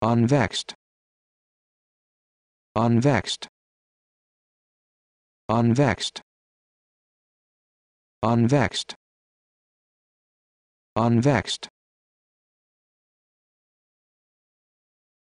unvexed unvexed unvexed unvexed unvexed